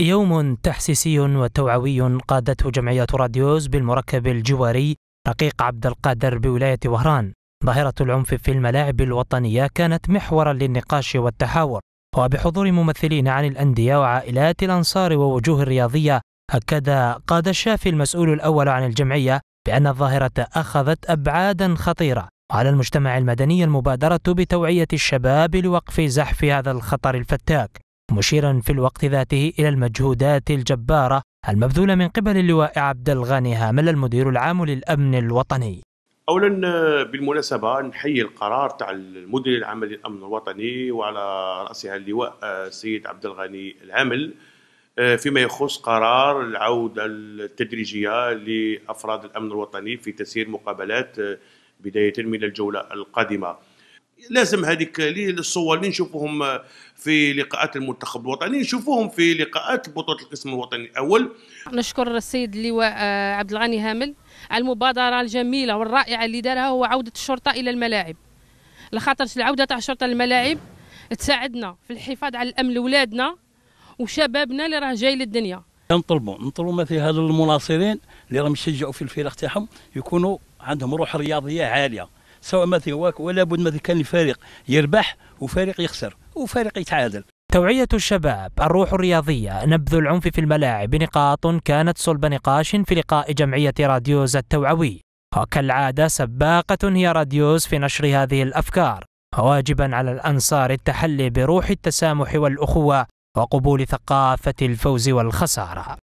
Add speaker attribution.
Speaker 1: يوم تحسيسي وتوعوي قادته جمعية راديوز بالمركب الجواري رقيق عبد القادر بولاية وهران ظاهرة العنف في الملاعب الوطنية كانت محورا للنقاش والتحاور وبحضور ممثلين عن الأندية وعائلات الأنصار ووجوه الرياضية أكد قاد الشافي المسؤول الأول عن الجمعية بأن الظاهرة أخذت أبعادا خطيرة وعلى المجتمع المدني المبادرة بتوعية الشباب لوقف زحف هذا الخطر الفتاك مشيرا في الوقت ذاته إلى المجهودات الجبارة المبذولة من قبل اللواء عبد الغني هامل المدير العام للأمن الوطني
Speaker 2: اولا بالمناسبه نحيي القرار تاع المدير العام للامن الوطني وعلى راسها اللواء آه، السيد عبد الغني العامل آه، فيما يخص قرار العوده التدريجيه لافراد الامن الوطني في تسيير مقابلات آه، بدايه من الجوله القادمه لازم هذيك الصور اللي نشوفوهم آه، في لقاءات المنتخب الوطني نشوفوهم في لقاءات بطوله القسم الوطني الاول
Speaker 3: نشكر السيد اللواء آه، عبد الغني هامل على المبادره الجميله والرائعه اللي دارها هو عوده الشرطه الى الملاعب لخاطر العوده تاع الشرطه للملاعب تساعدنا في الحفاظ على الامن لاولادنا وشبابنا اللي راه جاي للدنيا
Speaker 4: نطلبوا نطلبوا مثلا هذا المناصرين اللي راهم يشجعوا في الفرق تاعهم يكونوا عندهم روح رياضيه عاليه سواء ما واك ولا بد ما كان الفريق يربح وفريق يخسر وفريق يتعادل توعية الشباب الروح الرياضية
Speaker 1: نبذ العنف في الملاعب نقاط كانت صلب نقاش في لقاء جمعية راديوز التوعوي وكالعادة سباقة هي راديوز في نشر هذه الأفكار واجبا على الأنصار التحلي بروح التسامح والأخوة وقبول ثقافة الفوز والخسارة